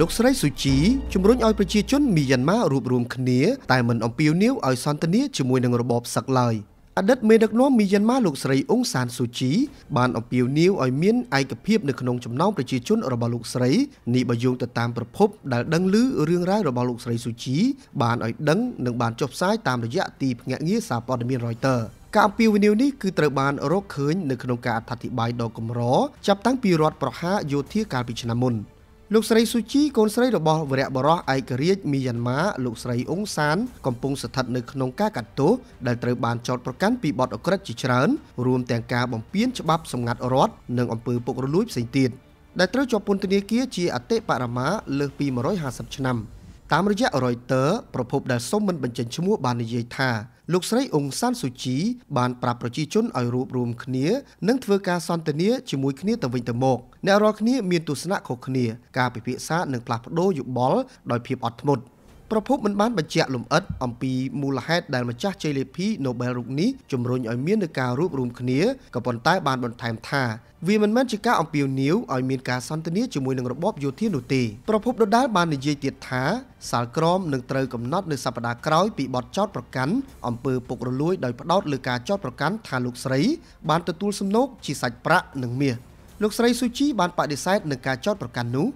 លោកស្រីស៊ូជីជំរុញឲ្យប្រជាជនមីយ៉ាន់ម៉ារួបរวมគ្នា តែមិនអំពាវនាវឲ្យសន្តិនិកជាមួយនឹងរបបសឹកឡើយអតីតមេដឹកនាំមីយ៉ាន់ម៉ាលោកស្រីអ៊ុងសានស៊ូជីបានអំពាវនាវឲ្យមានឯកភាព នៅក្នុងចំណោមប្រជាជន របស់លោកស្រីនេះបើយោងទៅតាមប្រភពដែលដឹងឮរឿងរ៉ាវរបស់លោកស្រីស៊ូជីបានឲ្យដឹងនិងបានចុះផ្សាយតាមរយៈទីភ្នាក់ងារសារព័ត៌មាន Reuters ការអំពាវនាវនេះគឺត្រូវបានរកឃើញនៅក្នុងការអត្ថាធិប្បាយដ៏កម្រចាប់តាំងពីរដ្ឋប្រហារយោធាកាលពីឆ្នាំមុន។លោកស្រីស៊ូជីកូនស្រីរបស់វរៈបរោះឯករាជ្យមីយ៉ាន់ម៉ាលោកស្រីអ៊ុងសានកំពុងស្ថិតនៅក្នុងការកាត់ទោសដែលត្រូវបានចោទប្រកាន់ពីបទអក្រិតជាច្រើនរួមទាំងការបំពានច្បាប់សម្ងាត់រដ្ឋនិងអំពើពុករលួយផ្សេងទៀតដែលត្រូវជាប់ពន្ធនាគារជាអតិបរមាលើសពី150ឆ្នាំ។តាមរយៈ Reuters ប្រភពដែលសុំមិនបញ្ចេញឈ្មោះបាននិយាយថាលោកស្រីអ៊ុងសានស៊ូជីបានប្រាប់ប្រជាជនឲ្យរួបរวมគ្នានិងធ្វើការសន្ទនាជាមួយគ្នាទៅវិញទៅមកអ្នករាល់គ្នាមានទស្សនៈខុសគ្នាការពិភាក្សានិងផ្លាស់ប្តូរយោបល់ដោយភាពអត់ធ្មត់ប្រភពមិនបានបញ្ជាក់លម្អិតអំពីមូលហេតុដែលម្ចាស់ជ័យលាភី Nobel រូបនេះជំរុញឲ្យមាននឹងការរួបរวมគ្នាក៏ប៉ុន្តែបានបន្ថែមថាវាមិនមែនជាការអំពាវនាវឲ្យមានការសន្ទនាជាមួយនឹងរបបយោធានោះទេប្រពន្ធដដាលបាននិយាយទៀតថាសាលក្រមនឹងត្រូវកំណត់នៅសប្តាហ៍ក្រោយពីបទចោតប្រក័ណ្ឌអំពើពុករលួយដោយផ្ដោតលើការចោតប្រក័ណ្ឌថាលោកស្រីបានទទួលសំណូកជាសាច់ប្រាក់និងមាសលោកស្រីស៊ូជីបានបដិសេធនឹងការចោតប្រក័ណ្ឌនោះ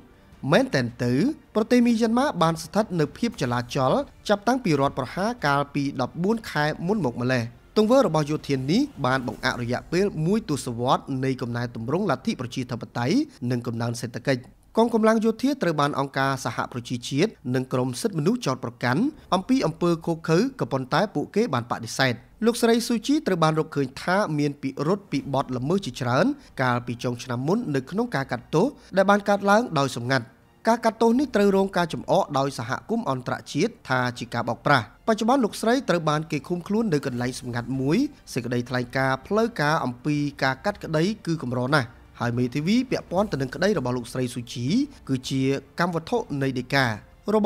មែនតែនទៅប្រទេសមីយ៉ាន់ម៉ាបានស្ថិតនៅភាពចលាចល ចាប់តាំងពីរដ្ឋប្រហារកាលពី14ខែមុនមកម្ល៉េះទង្វើរបស់យោធានេះបានបង្អាក់រយៈពេលមួយទសវត្សរ៍នៃកំណែទម្រង់លទ្ធិប្រជាធិបតេយ្យនិងកំណើនសេដ្ឋកិច្ចកងកម្លាំងយោធាត្រូវបានអង្គការសហប្រជាជាតិនិងក្រមសិទ្ធិមនុស្សចោទប្រកាន់អំពីអំពើឃោឃៅក៏ប៉ុន្តែពួកគេបានបដិសេធលោកស្រីស៊ូជីត្រូវបានរកឃើញថាមានពិរុទ្ធពីបទល្មើសជាច្រើនកាលពីចុងឆ្នាំមុននៅក្នុងការកាត់ទោសដែលបានកើតឡើងដោយសម្ងាត់ការកាត់ទោសនេះត្រូវរងការចំអកដោយសហគមន៍អន្តរជាតិថាជាការបោកប្រាស់បច្ចុប្បន្នលោកស្រីត្រូវបានគេឃុំខ្លួននៅកន្លែងសម្ងាត់មួយសេចក្តីថ្លែងការណ៍ផ្លូវការអំពីការកាត់ក្តី គឺកម្រណាស់ហើយមេធាវីពាក់ព័ន្ធទៅនឹងក្តីរបស់លោកស្រីស៊ូជីគឺជាកម្មវត្ថុនៃដីការ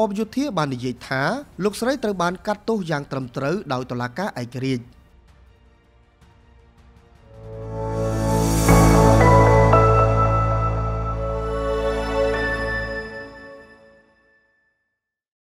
បបយោធាបាននិយាយថាលោកស្រីត្រូវបាន កាត់ទោសយ៉ាង ត្រឹមត្រូវដោយតុលាការឯករាជ្យ